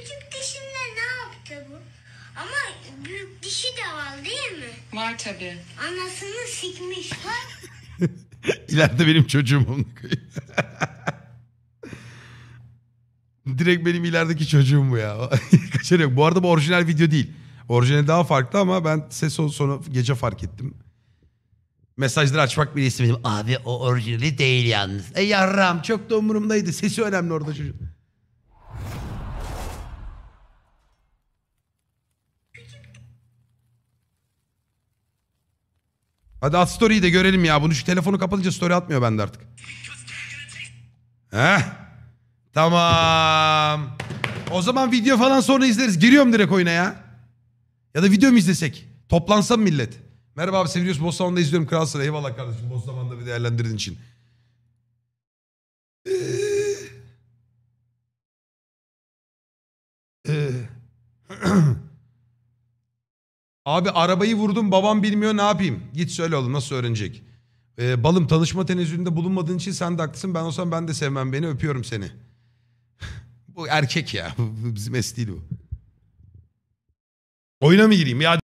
Küçük dişimle ne yaptı bu? Ama büyük dişi de var değil mi? Var tabii. Anasını sikmiş bak. İleride benim çocuğum onu Direkt benim ilerideki çocuğum bu ya. Kaçar yok. Bu arada bu orijinal video değil. Orijinali daha farklı ama ben ses sonu gece fark ettim. Mesajları açmak bile istemedim. Abi o orijinali değil yalnız. E yarram çok da umurumdaydı. Sesi önemli orada çocuğun. Hadi at story'yi de görelim ya. Bunu şu telefonu kapatınca story atmıyor bende artık. Heh. Tamam. O zaman video falan sonra izleriz. Giriyorum direkt oyuna ya. Ya da video mu izlesek? Toplansam millet. Merhaba abi seviyoruz. Boş zamanında izliyorum. Kral Kralsın. Eyvallah kardeşim. Boş zamanda bir değerlendirdiğin için. Ee... ee. Abi arabayı vurdum babam bilmiyor ne yapayım? Git söyle oğlum nasıl öğrenecek? Ee, balım tanışma tenezzülünde bulunmadığın için sen de haklısın. Ben olsam ben de sevmem beni öpüyorum seni. bu erkek ya. Bizim es değil bu. Oyuna mı gireyim ya?